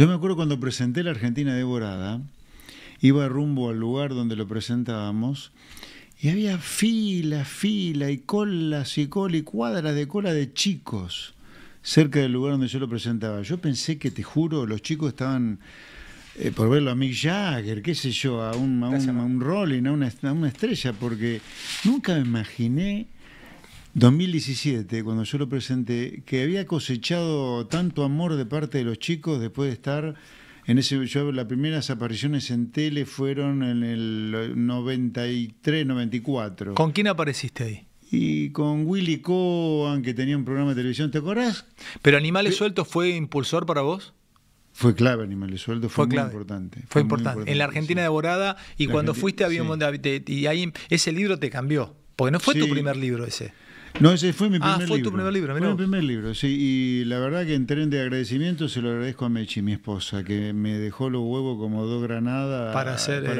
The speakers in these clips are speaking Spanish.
Yo me acuerdo cuando presenté La Argentina Devorada, iba rumbo al lugar donde lo presentábamos y había fila, fila y colas y colas y cuadras de cola de chicos cerca del lugar donde yo lo presentaba. Yo pensé que, te juro, los chicos estaban eh, por verlo a Mick Jagger, qué sé yo, a un, Rolling, una, a una estrella, porque nunca me imaginé 2017, cuando yo lo presenté, que había cosechado tanto amor de parte de los chicos después de estar en ese yo las primeras apariciones en tele fueron en el 93, 94. ¿Con quién apareciste ahí? Y con Willy Cohen, que tenía un programa de televisión, ¿te acordás? ¿Pero Animales Sueltos fue impulsor para vos? Fue clave Animales Sueltos, fue, muy importante. Fue, importante. En la Argentina devorada, y cuando fuiste había y ahí ese libro te cambió. Porque no fue tu primer libro ese. No, ese fue mi ah, primer libro. Ah, fue tu primer libro, mi primer libro, sí. Y la verdad que en tren de agradecimiento se lo agradezco a Mechi, mi esposa, que me dejó los huevos como dos granadas para,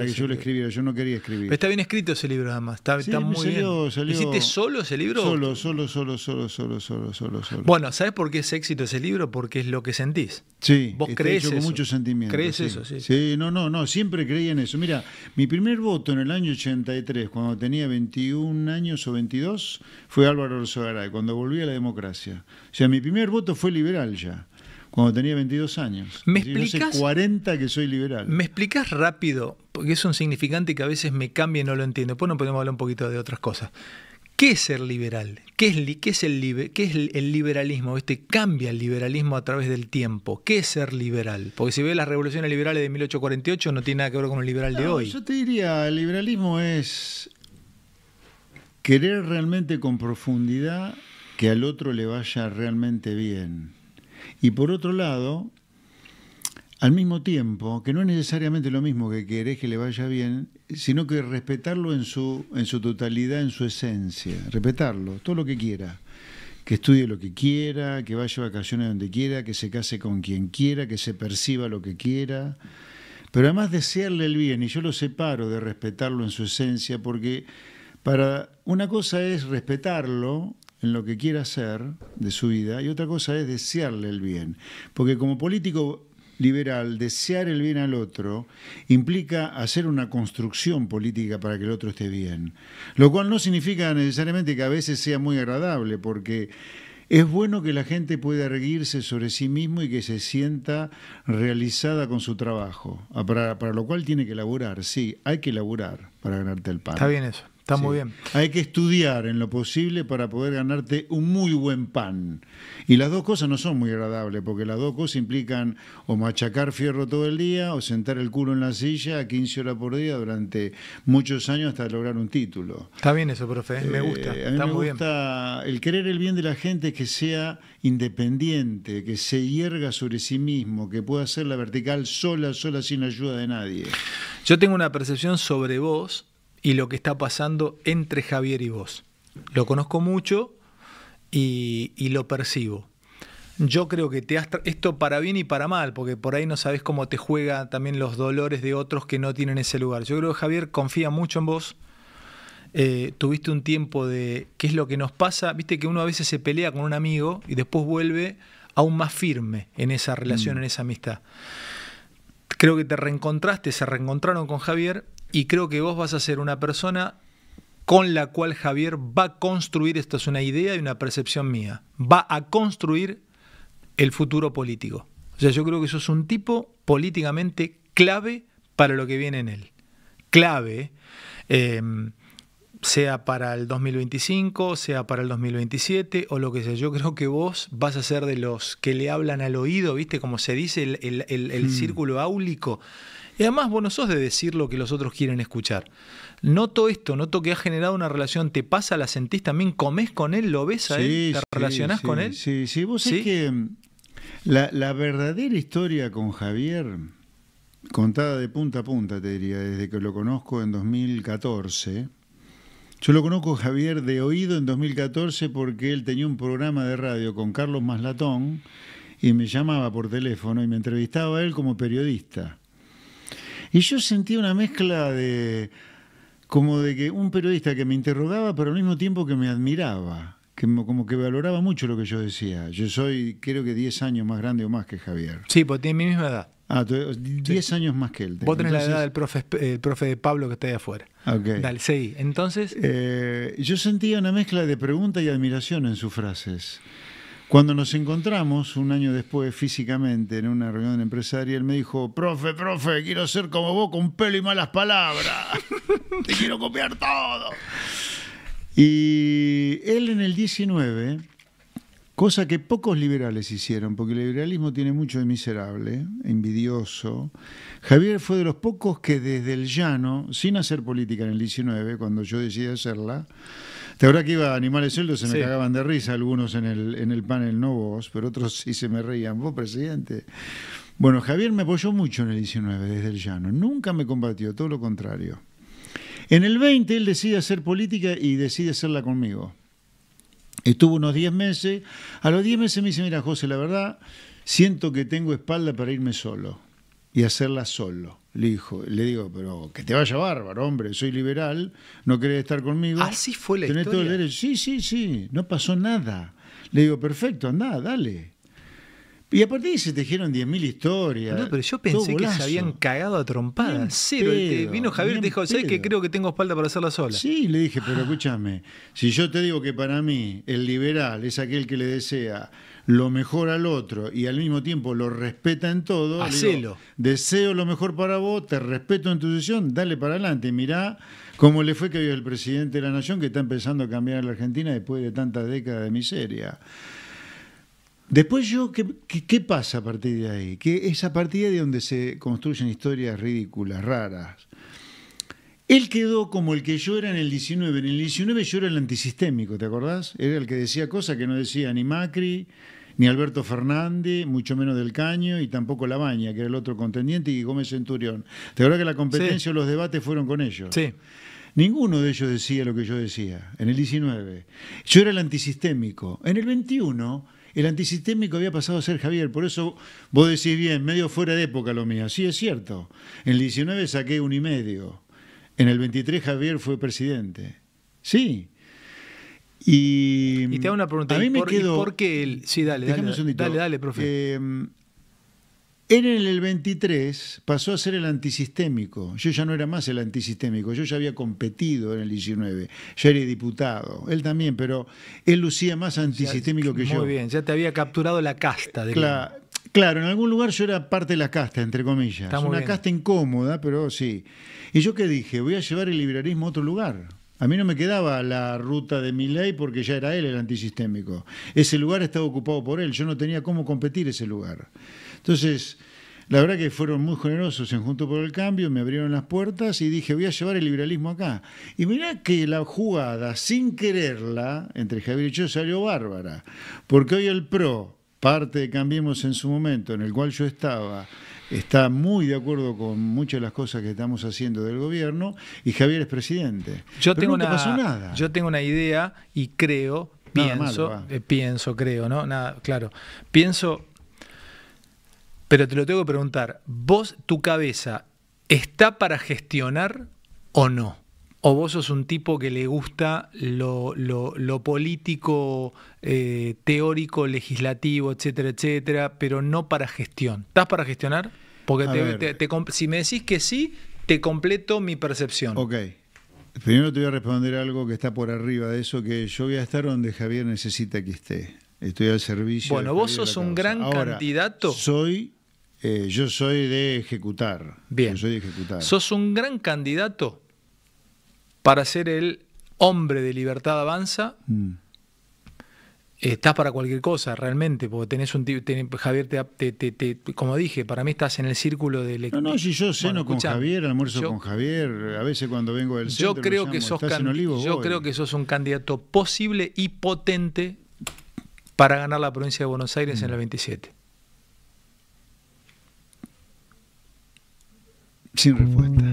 que yo lo escribiera. Yo no quería escribir. está bien escrito ese libro, además. Está, muy bien. ¿Hiciste solo ese libro? Solo, solo, solo, solo, solo, solo, solo, solo. Bueno, ¿sabes por qué es éxito ese libro? Porque es lo que sentís. Sí. Vos crees eso. sentimiento. Crees eso, sí. no, no, no. Siempre creí en eso. Mira, mi primer voto en el año 83, cuando tenía 21 años o 22 fue Álvaro Rosogaray, cuando volví a la democracia. O sea, mi primer voto fue liberal ya, cuando tenía 22 años. ¿Me 40 que soy liberal. ¿Me explicas rápido? Porque es un significante que a veces me cambia y no lo entiendo. Después no podemos hablar un poquito de otras cosas. ¿Qué es ser liberal? ¿Qué es, qué es, el, qué es el, liberalismo? este Cambia el liberalismo a través del tiempo. ¿Qué es ser liberal? Porque si ves las revoluciones liberales de 1848 no tiene nada que ver con el liberal de hoy. Yo te diría, el liberalismo es Querer realmente con profundidad que al otro le vaya realmente bien. Y por otro lado, al mismo tiempo, que no es necesariamente lo mismo que querés que le vaya bien, sino que respetarlo en su, en su totalidad, en su esencia, respetarlo, todo lo que quiera que estudie lo que quiera, que vaya a vacaciones donde quiera, que se case con quien quiera, que se perciba lo que quiera. Pero además desearle el bien, y yo lo separo de respetarlo en su esencia, porque para, una cosa es respetarlo en lo que quiera hacer de su vida y otra cosa es desearle el bien. Porque como político liberal, desear el bien al otro implica hacer una construcción política para que el otro esté bien. Lo cual no significa necesariamente que a veces sea muy agradable, porque es bueno que la gente pueda erguirse sobre sí mismo y que se sienta realizada con su trabajo, ah, para, para lo cual tiene que laburar, sí, hay que laburar para ganarte el pan. Está bien eso. Está muy bien. Hay que estudiar en lo posible para poder ganarte un muy buen pan. Y las dos cosas no son muy agradables, porque las dos cosas implican o machacar fierro todo el día o sentar el culo en la silla a 15 horas por día durante muchos años hasta lograr un título. Está bien eso, profe, ¿eh? me eh, gusta. me gusta el querer el bien de la gente que sea independiente, que se hierga sobre sí mismo, que pueda hacer la vertical sola, sola, sin ayuda de nadie. Yo tengo una percepción sobre vos y lo que está pasando entre Javier y vos. Lo conozco mucho y, lo percibo. Yo creo que te has esto para bien y para mal, porque por ahí no sabes cómo te juega también los dolores de otros que no tienen ese lugar. Yo creo que Javier confía mucho en vos. Eh, tuviste un tiempo de qué es lo que nos pasa. Viste que uno a veces se pelea con un amigo y después vuelve aún más firme en esa relación, mm. en esa amistad. Creo que te reencontraste, se reencontraron con Javier y creo que vos vas a ser una persona con la cual Javier va a construir, esto es una idea y una percepción mía, va a construir el futuro político. O sea, yo creo que eso es un tipo políticamente clave para lo que viene en él. Clave, eh, sea para el 2025, sea para el 2027 o lo que sea. Yo creo que vos vas a ser de los que le hablan al oído, ¿viste? Como se dice el, hmm. círculo áulico y además vos no sos de decir lo que los otros quieren escuchar. Noto esto, noto que ha generado una relación, te pasa, la sentís también, comés con él, lo ves a él, te relacionás con él. Sí, sí, vos es que mm, la, la verdadera historia con Javier, contada de punta a punta, te diría, desde que lo conozco en 2014, yo lo conozco Javier de oído en 2014 porque él tenía un programa de radio con Carlos Maslatón y me llamaba por teléfono y me entrevistaba a él como periodista. Y yo sentía una mezcla de, como de que un periodista que me interrogaba, pero al mismo tiempo que me admiraba, que como que valoraba mucho lo que yo decía. Yo soy, creo que 10 años más grande o más que Javier. Sí, pues tiene mi misma edad. Ah, 10 años más que él. Vos tenés la edad del profe, el eh, profe de Pablo que está ahí afuera. Okay. Dale, seguí. Entonces. Eh, yo sentía una mezcla de pregunta y admiración en sus frases. Cuando nos encontramos un año después físicamente en una reunión empresaria, él me dijo, profe, profe, quiero ser como vos con pelo y malas palabras. Te quiero copiar todo. Y él en el 19, cosa que pocos liberales hicieron, porque el liberalismo tiene mucho de miserable, envidioso, Javier fue de los pocos que desde el llano, sin hacer política en el 19, cuando yo decidí hacerla, ¿Te habrá que iba a Animales Sueldos? Se me cagaban de risa algunos en el, en el panel, no vos, pero otros sí se me reían. Vos, presidente. Bueno, Javier me apoyó mucho en el 19, desde el llano. Nunca me combatió, todo lo contrario. En el 20 él decide hacer política y decide hacerla conmigo. Estuvo unos 10 meses. A los 10 meses me dice, mira José, la verdad, siento que tengo espalda para irme solo y hacerla solo. Le, dijo, le digo, pero que te vaya bárbaro, hombre, soy liberal, no querés estar conmigo. Así fue la historia. Sí, sí, sí, no pasó nada. Le digo, perfecto, anda, dale. Y a partir de se tejieron 10.000 historias. No, pero yo pensé que se habían cagado a trompadas. Sí, vino Javier y dijo, ¿sabes que creo que tengo espalda para hacerla sola? Sí, le dije, pero escúchame, si yo te digo que para mí el liberal es aquel que le desea lo mejor al otro y al mismo tiempo lo respeta en todo, deseo lo mejor para vos, te respeto en tu decisión, dale para adelante, mirá cómo le fue que vio el presidente de la nación que está empezando a cambiar a la Argentina después de tantas décadas de miseria. Después yo, ¿qué, ¿qué, pasa a partir de ahí? Que es a partir de donde se construyen historias ridículas, raras. Él quedó como el que yo era en el 19. En el 19 yo era el antisistémico, ¿te acordás? Era el que decía cosas que no decía ni Macri, ni Alberto Fernández, mucho menos Del Caño, y tampoco Labaña, que era el otro contendiente, y Gómez Centurión. ¿Te acordás que la competencia o los debates fueron con ellos? Sí. Ninguno de ellos decía lo que yo decía en el 19. Yo era el antisistémico. En el 21 el antisistémico había pasado a ser Javier, por eso vos decís bien, medio fuera de época lo mío. Sí, es cierto. En el 19 saqué un y medio. En el 23 Javier fue presidente. Sí. Y, y te hago una pregunta. A mí me por, quedó... ¿Por qué el... Sí, dale, dale, dale, dale, eh, él en el 23 pasó a ser el antisistémico. Yo ya no era más el antisistémico, yo ya había competido en el 19, ya era diputado. Él también, pero él lucía más antisistémico que yo. Muy bien, ya te había capturado la casta. claro, claro, en algún lugar yo era parte de la casta, entre comillas. Una casta incómoda, pero sí. ¿Y yo qué dije? Voy a llevar el liberalismo a otro lugar a mí no me quedaba la ruta de mi ley porque ya era él el antisistémico. Ese lugar estaba ocupado por él, yo no tenía cómo competir ese lugar. Entonces, la verdad que fueron muy generosos en Junto por el Cambio, me abrieron las puertas y dije, voy a llevar el liberalismo acá. Y mirá que la jugada, sin quererla, entre Javier y yo salió bárbara, porque hoy el PRO parte de Cambiemos en su momento, en el cual yo estaba, está muy de acuerdo con muchas de las cosas que estamos haciendo del gobierno y Javier es presidente. Yo, tengo, una, yo tengo una idea y creo, pienso, eh, pienso, creo, ¿no? Nada, claro. Pienso pero te lo tengo que preguntar, ¿vos tu cabeza está para gestionar o no? ¿O vos sos un tipo que le gusta lo, lo, político, eh, teórico, legislativo, etcétera, etcétera, pero no para gestión? ¿Estás para gestionar? Porque si me decís que sí, te completo mi percepción. Ok. Primero te voy a responder algo que está por arriba de eso, que yo voy a estar donde Javier necesita que esté. Estoy al servicio. Bueno, vos sos un gran candidato. Soy, eh, yo soy de ejecutar. Bien. Yo soy de ejecutar. Sos un gran candidato para ser el hombre de libertad avanza. Mm. Estás para cualquier cosa, realmente, porque tenés un Javier te, te, te, como dije, para mí estás en el círculo de No, no, si yo ceno con Javier, almuerzo con Javier, a veces cuando vengo del centro, yo creo que sos Olivo, yo creo que sos un candidato posible y potente para ganar la provincia de Buenos Aires en mm. el 27. Sin respuesta.